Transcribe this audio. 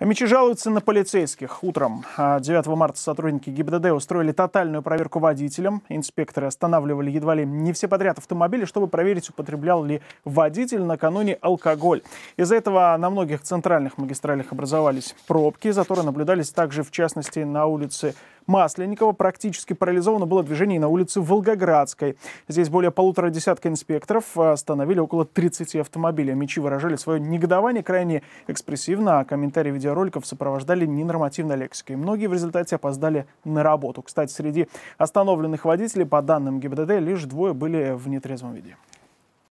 А мечи жалуются на полицейских. Утром 9 а марта сотрудники ГИБДД устроили тотальную проверку водителям. Инспекторы останавливали едва ли не все подряд автомобили, чтобы проверить, употреблял ли водитель накануне алкоголь. Из-за этого на многих центральных магистралях образовались пробки, заторы наблюдались также, в частности, на улице Масленникова практически парализовано было движение на улице Волгоградской. Здесь более полутора десятка инспекторов э, остановили около 30 автомобилей. Мечи выражали свое негодование крайне экспрессивно, а комментарии видеороликов сопровождали ненормативной лексикой. Многие в результате опоздали на работу. Кстати, среди остановленных водителей, по данным ГИБДД, лишь двое были в нетрезвом виде.